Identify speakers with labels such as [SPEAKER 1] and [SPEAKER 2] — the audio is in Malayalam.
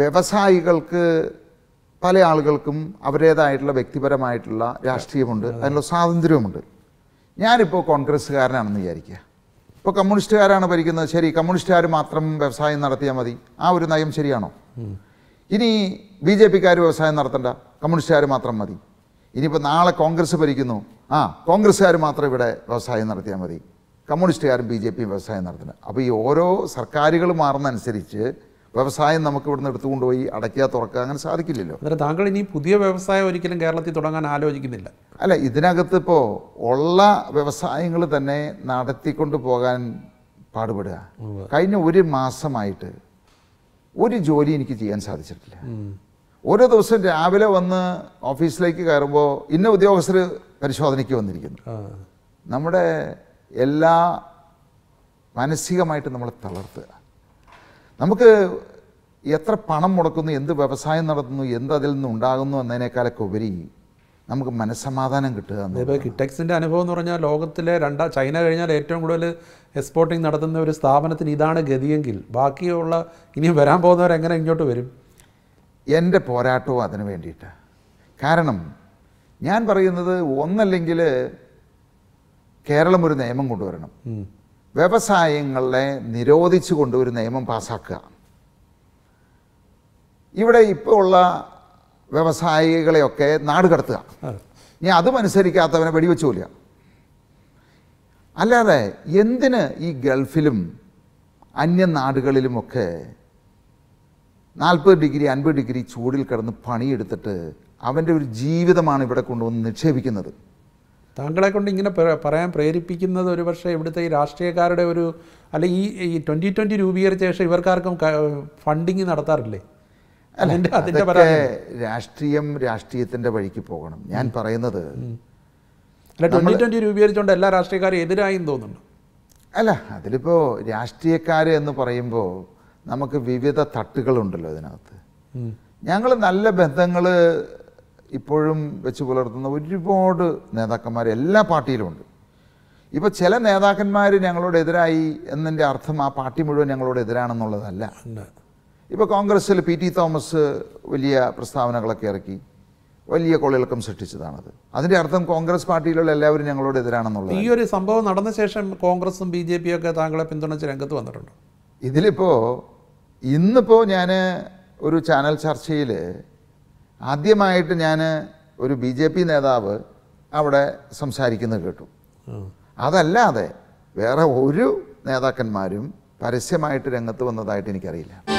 [SPEAKER 1] വ്യവസായികൾക്ക് പല ആളുകൾക്കും അവരുടേതായിട്ടുള്ള വ്യക്തിപരമായിട്ടുള്ള രാഷ്ട്രീയമുണ്ട് അതിനുള്ള സ്വാതന്ത്ര്യമുണ്ട് ഞാനിപ്പോൾ കോൺഗ്രസ്സുകാരനാണെന്ന് വിചാരിക്കുക ഇപ്പോൾ കമ്മ്യൂണിസ്റ്റുകാരാണ് ഭരിക്കുന്നത് ശരി കമ്മ്യൂണിസ്റ്റുകാർ മാത്രം വ്യവസായം നടത്തിയാൽ മതി ആ ഒരു നയം ശരിയാണോ ഇനി ബി ജെ പിക്കാർ വ്യവസായം നടത്തണ്ട കമ്മ്യൂണിസ്റ്റുകാർ മാത്രം മതി ഇനിയിപ്പോൾ നാളെ കോൺഗ്രസ് ഭരിക്കുന്നു ആ കോൺഗ്രസ്സുകാർ മാത്രം ഇവിടെ വ്യവസായം നടത്തിയാൽ മതി കമ്മ്യൂണിസ്റ്റുകാരും ബി ജെ പിയും വ്യവസായം നടത്തുന്നത് അപ്പോൾ ഈ ഓരോ സർക്കാരുകൾ മാറുന്നതനുസരിച്ച് വ്യവസായം നമുക്ക് ഇവിടുന്ന് എടുത്തുകൊണ്ടുപോയി അടയ്ക്കുക തുറക്കുക അങ്ങനെ സാധിക്കില്ലല്ലോ
[SPEAKER 2] അന്നേരം താങ്കൾ ഇനി പുതിയ വ്യവസായം ഒരിക്കലും കേരളത്തിൽ
[SPEAKER 1] തുടങ്ങാൻ ആലോചിക്കുന്നില്ല അല്ല ഇതിനകത്ത് ഇപ്പോൾ ഉള്ള വ്യവസായങ്ങൾ തന്നെ നടത്തിക്കൊണ്ട് പോകാൻ പാടുപെടുക കഴിഞ്ഞ ഒരു മാസമായിട്ട് ഒരു ജോലി എനിക്ക് ചെയ്യാൻ സാധിച്ചിട്ടില്ല ഓരോ ദിവസം രാവിലെ വന്ന് ഓഫീസിലേക്ക് കയറുമ്പോൾ ഇന്ന ഉദ്യോഗസ്ഥർ പരിശോധനയ്ക്ക് വന്നിരിക്കുന്നു നമ്മുടെ എല്ലാ മാനസികമായിട്ട് നമ്മളെ തളർത്തുക നമുക്ക് എത്ര പണം മുടക്കുന്നു എന്ത് വ്യവസായം നടത്തുന്നു എന്ത് അതിൽ നിന്ന് ഉണ്ടാകുന്നു എന്നതിനേക്കാളൊക്കെ ഉപരി നമുക്ക് മനസ്സമാധാനം കിട്ടുക ഇപ്പോൾ
[SPEAKER 2] കിറ്റക്സിൻ്റെ അനുഭവം എന്ന് പറഞ്ഞാൽ ലോകത്തിലെ രണ്ടാ ചൈന കഴിഞ്ഞാൽ ഏറ്റവും കൂടുതൽ എക്സ്പോർട്ടിങ് നടത്തുന്ന ഒരു സ്ഥാപനത്തിന് ഇതാണ് ഗതിയെങ്കിൽ ബാക്കിയുള്ള ഇനിയും വരാൻ പോകുന്നവർ എങ്ങനെ ഇങ്ങോട്ട് വരും എൻ്റെ പോരാട്ടവും അതിന് വേണ്ടിയിട്ട് കാരണം
[SPEAKER 1] ഞാൻ പറയുന്നത് ഒന്നല്ലെങ്കിൽ കേരളം ഒരു നിയമം കൊണ്ടുവരണം വ്യവസായങ്ങളെ നിരോധിച്ചുകൊണ്ട് ഒരു നിയമം പാസ്സാക്കുക ഇവിടെ ഇപ്പോൾ ഉള്ള വ്യവസായികളെയൊക്കെ നാട് കടത്തുക ഇനി അതുമനുസരിക്കാത്തവനെ അനുസരിക്കാത്തവനെ വെടിവെച്ചൂല അല്ലാതെ എന്തിന് ഈ ഗൾഫിലും അന്യനാടുകളിലുമൊക്കെ നാൽപ്പത് ഡിഗ്രി അൻപത് ഡിഗ്രി ചൂടിൽ കിടന്ന് പണിയെടുത്തിട്ട് അവൻ്റെ ഒരു ജീവിതമാണ് ഇവിടെ കൊണ്ടുവന്ന് നിക്ഷേപിക്കുന്നത്
[SPEAKER 2] താങ്കളെ കൊണ്ട് ഇങ്ങനെ പറയാൻ പ്രേരിപ്പിക്കുന്നത് പക്ഷേ ഇവിടുത്തെ ഈ രാഷ്ട്രീയക്കാരുടെ ഒരു അല്ല ഈ ഈ ട്വൻറ്റി ട്വൻറ്റി രൂപീകരിച്ച ശേഷം ഇവർക്കാർക്കും ഫണ്ടിങ് നടത്താറില്ലേ അതിൻ്റെ അതിൻ്റെ
[SPEAKER 1] രാഷ്ട്രീയം രാഷ്ട്രീയത്തിൻ്റെ വഴിക്ക് പോകണം ഞാൻ പറയുന്നത് അല്ല ട്വൻറ്റി ട്വൻറ്റി
[SPEAKER 2] രൂപീകരിച്ചുകൊണ്ട് എല്ലാ രാഷ്ട്രീയക്കാരും എതിരായി തോന്നുന്നു
[SPEAKER 1] അല്ല അതിലിപ്പോൾ രാഷ്ട്രീയക്കാർ എന്ന് പറയുമ്പോൾ നമുക്ക് വിവിധ തട്ടുകളുണ്ടല്ലോ അതിനകത്ത് ഞങ്ങൾ നല്ല ബന്ധങ്ങൾ ഇപ്പോഴും വെച്ച് പുലർത്തുന്ന ഒരുപാട് നേതാക്കന്മാർ എല്ലാ പാർട്ടിയിലുമുണ്ട് ഇപ്പോൾ ചില നേതാക്കന്മാർ ഞങ്ങളോട് എതിരായി എന്നതിൻ്റെ അർത്ഥം ആ പാർട്ടി മുഴുവൻ ഞങ്ങളോട് എതിരാണെന്നുള്ളതല്ല ഇപ്പോൾ കോൺഗ്രസ്സിൽ പി ടി തോമസ് വലിയ പ്രസ്താവനകളൊക്കെ ഇറക്കി വലിയ കൊള്ളിളക്കം സൃഷ്ടിച്ചതാണത് അതിൻ്റെ അർത്ഥം കോൺഗ്രസ് പാർട്ടിയിലുള്ള എല്ലാവരും ഞങ്ങളോട് എതിരാണെന്നുള്ളത് ഈ
[SPEAKER 2] ഒരു സംഭവം നടന്ന ശേഷം കോൺഗ്രസും ബി ജെ പി ഒക്കെ താങ്കളെ പിന്തുണച്ച് രംഗത്ത് വന്നിട്ടുണ്ട്
[SPEAKER 1] ഇതിലിപ്പോൾ ഇന്നിപ്പോൾ ഞാൻ ഒരു ചാനൽ ചർച്ചയിൽ ആദ്യമായിട്ട് ഞാൻ ഒരു ബി ജെ പി നേതാവ് അവിടെ സംസാരിക്കുന്നത് കേട്ടു അതല്ലാതെ വേറെ ഒരു നേതാക്കന്മാരും പരസ്യമായിട്ട് രംഗത്ത് വന്നതായിട്ട് എനിക്കറിയില്ല